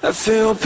I feel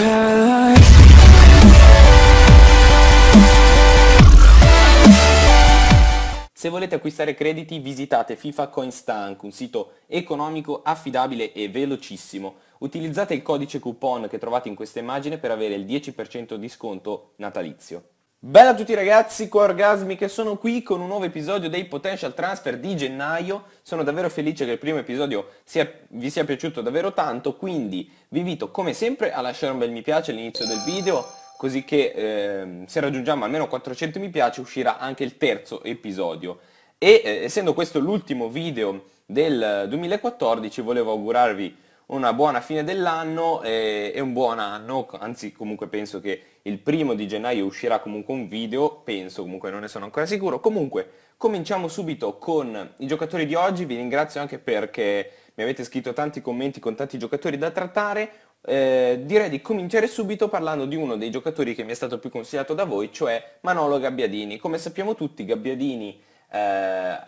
Se volete acquistare crediti visitate FIFA CoinStank, un sito economico, affidabile e velocissimo. Utilizzate il codice coupon che trovate in questa immagine per avere il 10% di sconto natalizio. Bella a tutti ragazzi, qua Orgasmi che sono qui con un nuovo episodio dei Potential Transfer di gennaio. Sono davvero felice che il primo episodio sia, vi sia piaciuto davvero tanto, quindi vi invito come sempre a lasciare un bel mi piace all'inizio del video, così che eh, se raggiungiamo almeno 400 mi piace uscirà anche il terzo episodio. E eh, essendo questo l'ultimo video del 2014 volevo augurarvi una buona fine dell'anno e, e, un buon anno, anzi comunque penso che il primo di gennaio uscirà comunque un video, penso comunque non ne sono ancora sicuro, comunque cominciamo subito con i giocatori di oggi, vi ringrazio anche perché mi avete scritto tanti commenti con tanti giocatori da trattare, eh, direi di cominciare subito parlando di uno dei giocatori che mi è stato più consigliato da voi, cioè Manolo Gabbiadini. Come sappiamo tutti Gabbiadini eh,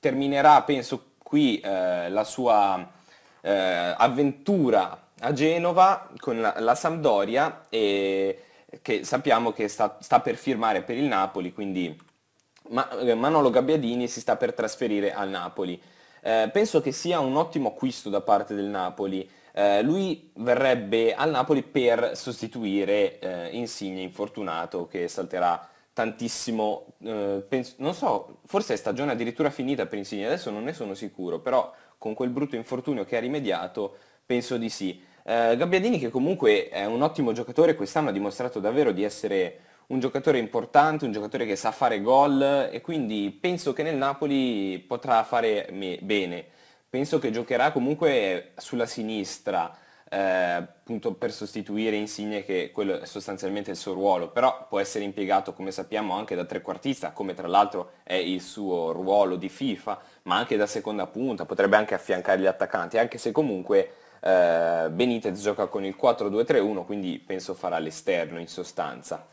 terminerà penso qui eh, la sua eh, avventura a Genova con la, la Sampdoria e che sappiamo che sta, sta, per firmare per il Napoli, quindi Ma, eh, Manolo Gabbiadini si sta per trasferire al Napoli. Eh, penso che sia un ottimo acquisto da parte del Napoli. Eh, lui verrebbe al Napoli per sostituire eh, Insigne infortunato che salterà tantissimo, eh, penso, non so, forse è stagione addirittura finita per Insigne, adesso non ne sono sicuro, però con quel brutto infortunio che ha rimediato penso di sì. Eh, Gabbiadini che comunque è un ottimo giocatore, quest'anno ha dimostrato davvero di essere un giocatore importante, un giocatore che sa fare gol e quindi penso che nel Napoli potrà fare me- bene. Penso che giocherà comunque sulla sinistra, eh, appunto per sostituire Insigne che quello è sostanzialmente il suo ruolo, però può essere impiegato come sappiamo anche da trequartista, come tra l'altro è il suo ruolo di FIFA, ma anche da seconda punta, potrebbe anche affiancare gli attaccanti, anche se comunque eh, Benitez gioca con il 4-2-3-1, quindi penso farà l'esterno in sostanza.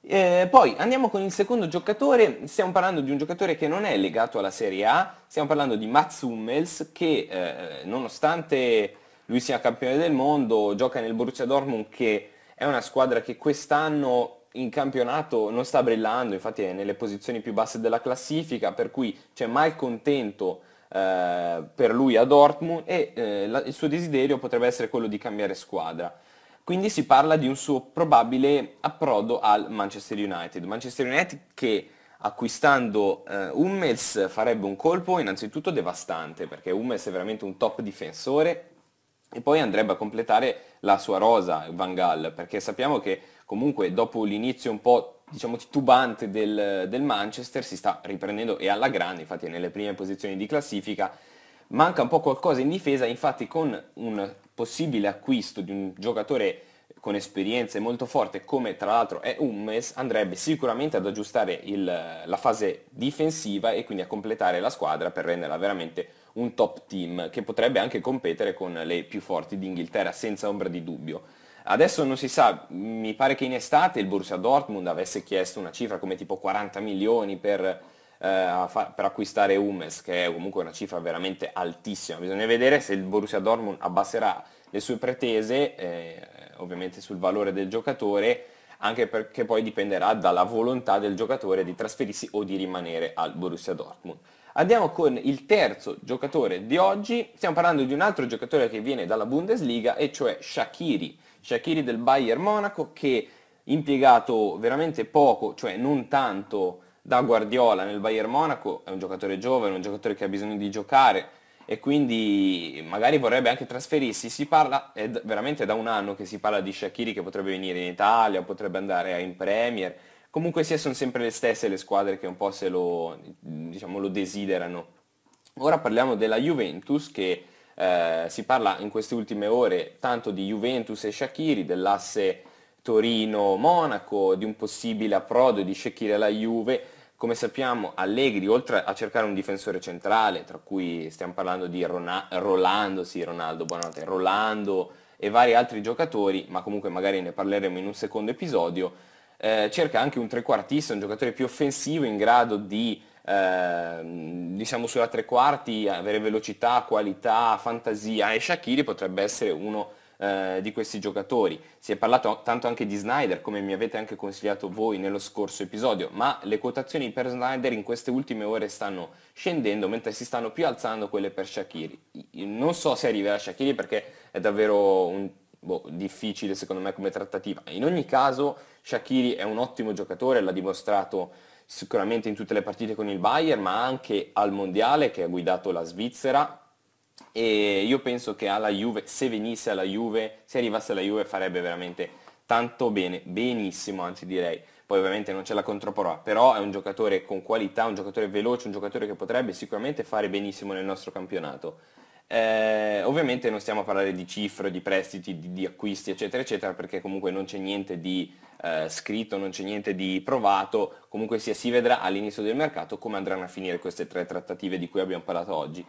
Eh, poi andiamo con il secondo giocatore, stiamo parlando di un giocatore che non è legato alla Serie A, stiamo parlando di Mats Hummels che eh, nonostante lui sia campione del mondo, gioca nel Borussia Dortmund che è una squadra che quest'anno in campionato non sta brillando, infatti è nelle posizioni più basse della classifica, per cui c'è malcontento eh, per lui a Dortmund e eh, la, il suo desiderio potrebbe essere quello di cambiare squadra. Quindi si parla di un suo probabile approdo al Manchester United. Manchester United che acquistando eh, Hummels farebbe un colpo innanzitutto devastante, perché Hummels è veramente un top difensore, e poi andrebbe a completare la sua rosa Van Gaal, perché sappiamo che comunque dopo l'inizio un po' diciamo titubante del, del Manchester si sta riprendendo e alla grande, infatti è nelle prime posizioni di classifica, manca un po' qualcosa in difesa, infatti con un possibile acquisto di un giocatore con esperienze molto forte come tra l'altro è Hummes andrebbe sicuramente ad aggiustare il, la fase difensiva e quindi a completare la squadra per renderla veramente un top team che potrebbe anche competere con le più forti d'Inghilterra, senza ombra di dubbio. Adesso non si sa, mi pare che in estate il Borussia Dortmund avesse chiesto una cifra come tipo 40 milioni per, eh, fa- per acquistare Hummels, che è comunque una cifra veramente altissima. Bisogna vedere se il Borussia Dortmund abbasserà le sue pretese, eh, ovviamente sul valore del giocatore, anche perché poi dipenderà dalla volontà del giocatore di trasferirsi o di rimanere al Borussia Dortmund. Andiamo con il terzo giocatore di oggi, stiamo parlando di un altro giocatore che viene dalla Bundesliga e cioè Shakiri, Shakiri del Bayern Monaco che impiegato veramente poco, cioè non tanto da Guardiola nel Bayern Monaco, è un giocatore giovane, un giocatore che ha bisogno di giocare e quindi magari vorrebbe anche trasferirsi, si parla, è veramente da un anno che si parla di Shakiri che potrebbe venire in Italia, potrebbe andare in Premier, comunque sia sono sempre le stesse le squadre che un po' se lo, diciamo, lo desiderano. Ora parliamo della Juventus che eh, si parla in queste ultime ore tanto di Juventus e Shakiri, dell'asse Torino-Monaco, di un possibile approdo di Shakiri alla Juve. Come sappiamo Allegri, oltre a cercare un difensore centrale, tra cui stiamo parlando di Rona- Rolando, sì Ronaldo, buonanotte, Rolando e vari altri giocatori, ma comunque magari ne parleremo in un secondo episodio, eh, cerca anche un trequartista, un giocatore più offensivo in grado di eh, diciamo sulla tre quarti avere velocità, qualità, fantasia e Shakiri potrebbe essere uno eh, di questi giocatori. Si è parlato tanto anche di Snyder come mi avete anche consigliato voi nello scorso episodio, ma le quotazioni per Snyder in queste ultime ore stanno scendendo mentre si stanno più alzando quelle per Shakiri. Non so se arriverà Shakiri perché è davvero un, boh, difficile secondo me come trattativa. In ogni caso Shakiri è un ottimo giocatore, l'ha dimostrato sicuramente in tutte le partite con il Bayern, ma anche al Mondiale che ha guidato la Svizzera. E io penso che alla Juve, se venisse alla Juve, se arrivasse alla Juve farebbe veramente tanto bene, benissimo anzi direi. Poi ovviamente non c'è la controprova, però è un giocatore con qualità, un giocatore veloce, un giocatore che potrebbe sicuramente fare benissimo nel nostro campionato. Eh, ovviamente non stiamo a parlare di cifre, di prestiti, di, di acquisti, eccetera, eccetera, perché comunque non c'è niente di eh, scritto, non c'è niente di provato, comunque sia si vedrà all'inizio del mercato come andranno a finire queste tre trattative di cui abbiamo parlato oggi.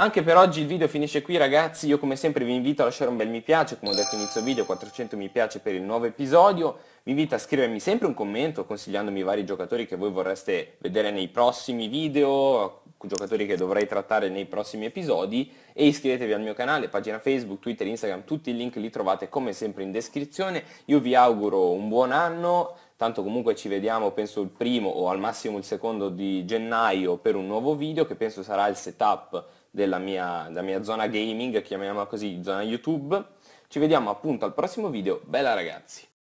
Anche per oggi il video finisce qui ragazzi, io come sempre vi invito a lasciare un bel mi piace, come ho detto inizio video, 400 mi piace per il nuovo episodio, vi invito a scrivermi sempre un commento consigliandomi i vari giocatori che voi vorreste vedere nei prossimi video, giocatori che dovrei trattare nei prossimi episodi e iscrivetevi al mio canale, pagina Facebook, Twitter, Instagram, tutti i link li trovate come sempre in descrizione. Io vi auguro un buon anno, tanto comunque ci vediamo penso il primo o al massimo il secondo di gennaio per un nuovo video che penso sarà il setup della mia, della mia zona gaming, chiamiamola così, zona YouTube. Ci vediamo appunto al prossimo video, bella ragazzi!